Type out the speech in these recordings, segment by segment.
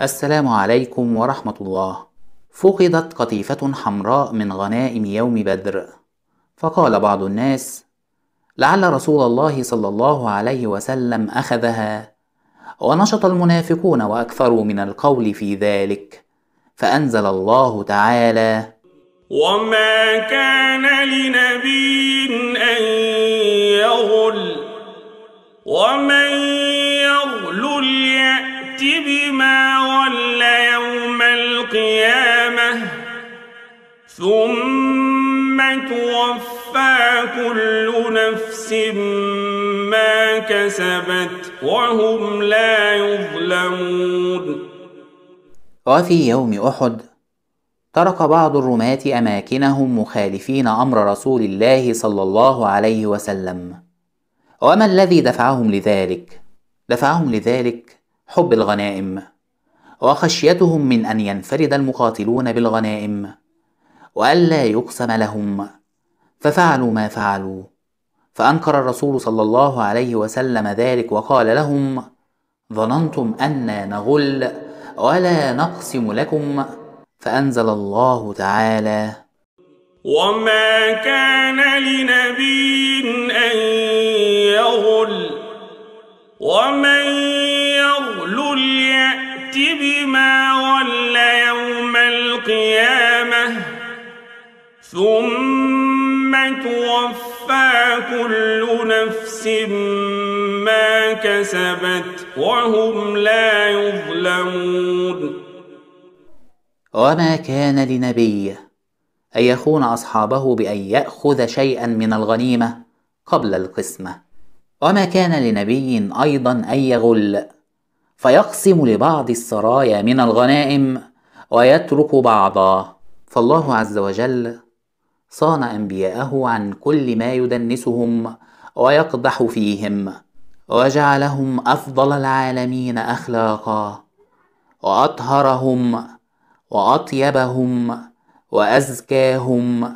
السلام عليكم ورحمة الله فقدت قطيفة حمراء من غنائم يوم بدر فقال بعض الناس لعل رسول الله صلى الله عليه وسلم أخذها ونشط المنافقون وأكثروا من القول في ذلك فأنزل الله تعالى وما كان لنبي أن يغل ومن القيامة ثم توفى كل نفس ما كسبت وهم لا يظلمون وفي يوم أحد ترك بعض الرماة أماكنهم مخالفين أمر رسول الله صلى الله عليه وسلم وما الذي دفعهم لذلك؟ دفعهم لذلك حب الغنائم وخشيتهم من أن ينفرد المقاتلون بالغنائم وألا يقسم لهم ففعلوا ما فعلوا فأنكر الرسول صلى الله عليه وسلم ذلك وقال لهم ظننتم أن نغل ولا نقسم لكم فأنزل الله تعالى وما كان لنبي أن يغل ومن ثم توفى كل نفس ما كسبت وهم لا يظلمون وما كان لنبي أن يخون أصحابه بأن يأخذ شيئا من الغنيمة قبل القسمة وما كان لنبي أيضا أن يغل فيقسم لبعض السرايا من الغنائم ويترك بعضا فالله عز وجل صان أنبياءه عن كل ما يدنسهم ويقدح فيهم وجعلهم أفضل العالمين أخلاقا وأطهرهم وأطيبهم وأزكاهم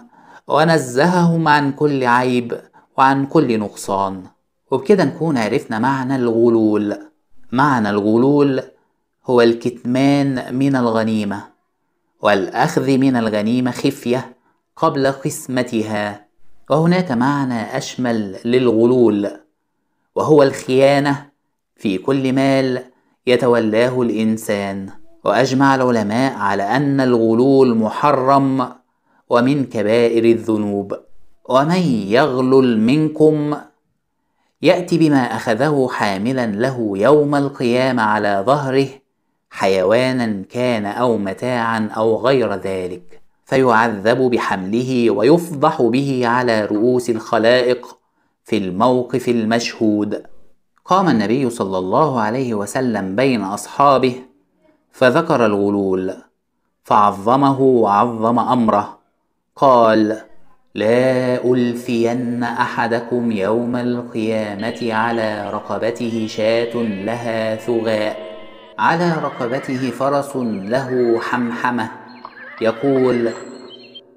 ونزههم عن كل عيب وعن كل نقصان وبكده نكون عرفنا معنى الغلول معنى الغلول هو الكتمان من الغنيمة والأخذ من الغنيمة خفية قبل قسمتها وهناك معنى أشمل للغلول وهو الخيانة في كل مال يتولاه الإنسان وأجمع العلماء على أن الغلول محرم ومن كبائر الذنوب ومن يغلل منكم يأتي بما أخذه حاملا له يوم القيامة على ظهره حيوانا كان أو متاعا أو غير ذلك فيعذب بحمله ويفضح به على رؤوس الخلائق في الموقف المشهود قام النبي صلى الله عليه وسلم بين اصحابه فذكر الغلول فعظمه وعظم امره قال لا ألفين أحدكم يوم القيامة على رقبته شاة لها ثغاء على رقبته فرس له حمحمة يقول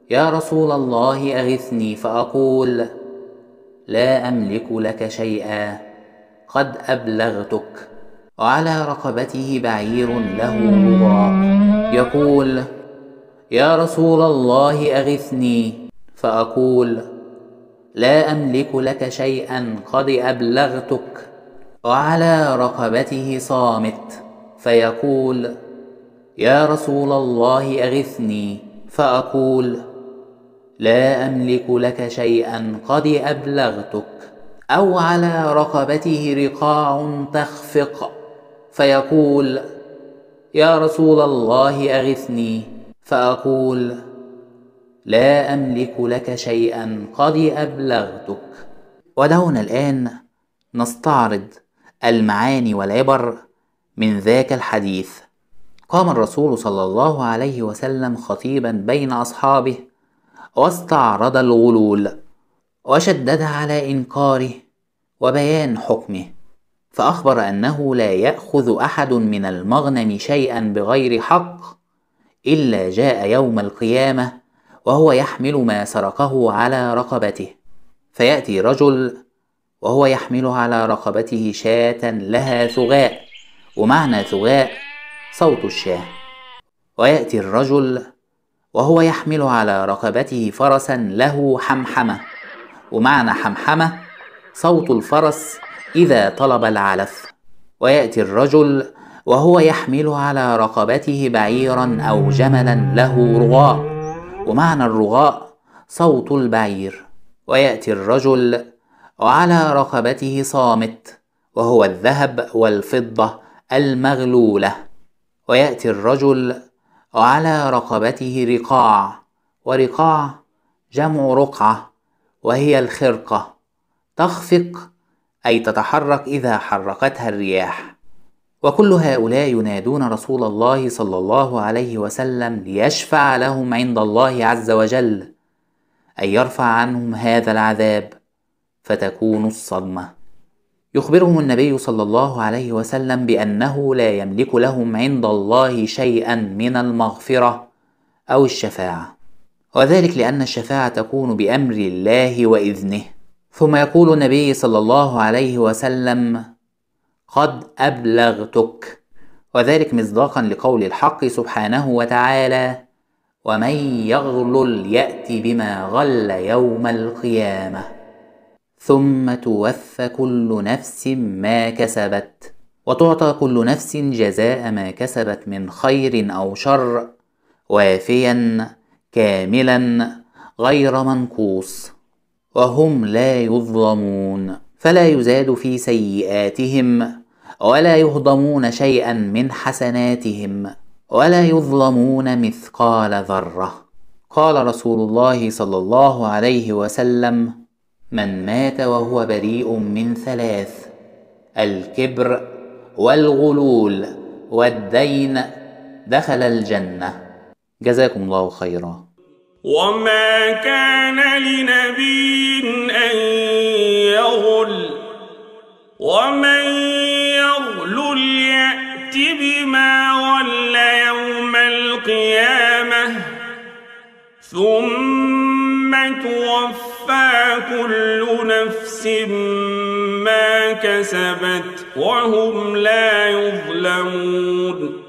يا رسول الله اغثني فاقول لا املك لك شيئا قد ابلغتك وعلى رقبته بعير له رضاق يقول يا رسول الله اغثني فاقول لا املك لك شيئا قد ابلغتك وعلى رقبته صامت فيقول يا رسول الله اغثني فاقول لا املك لك شيئا قد ابلغتك او على رقبته رقاع تخفق فيقول يا رسول الله اغثني فاقول لا املك لك شيئا قد ابلغتك ودعونا الان نستعرض المعاني والعبر من ذاك الحديث قام الرسول صلى الله عليه وسلم خطيبا بين أصحابه واستعرض الغلول وشدد على إنكاره وبيان حكمه فأخبر أنه لا يأخذ أحد من المغنم شيئا بغير حق إلا جاء يوم القيامة وهو يحمل ما سرقه على رقبته فيأتي رجل وهو يحمل على رقبته شاة لها ثغاء ومعنى ثغاء صوت الشاه ويأتي الرجل وهو يحمل على رقبته فرسا له حمحمة ومعنى حمحمة صوت الفرس إذا طلب العلف ويأتي الرجل وهو يحمل على رقبته بعيرا أو جملا له رغاء ومعنى الرغاء صوت البعير ويأتي الرجل وعلى رقبته صامت وهو الذهب والفضة المغلولة ويأتي الرجل على رقبته رقاع ورقاع جمع رقعة وهي الخرقة تخفق أي تتحرك إذا حركتها الرياح وكل هؤلاء ينادون رسول الله صلى الله عليه وسلم ليشفع لهم عند الله عز وجل أي يرفع عنهم هذا العذاب فتكون الصدمه يخبرهم النبي صلى الله عليه وسلم بأنه لا يملك لهم عند الله شيئا من المغفرة أو الشفاعة وذلك لأن الشفاعة تكون بأمر الله وإذنه ثم يقول النبي صلى الله عليه وسلم قد أبلغتك وذلك مصداقا لقول الحق سبحانه وتعالى ومن يغلل يأتي بما غل يوم القيامه ثم توفى كل نفس ما كسبت وتعطى كل نفس جزاء ما كسبت من خير او شر وافيا كاملا غير منقوص وهم لا يظلمون فلا يزاد في سيئاتهم ولا يهضمون شيئا من حسناتهم ولا يظلمون مثقال ذره قال رسول الله صلى الله عليه وسلم من مات وهو بريء من ثلاث الكبر والغلول والدين دخل الجنه جزاكم الله خيرا وما كان لنبي ان يغل ومن يغل يات بما غل يوم القيامه ثم توفى كل نفس ما كسبت وهم لا يظلمون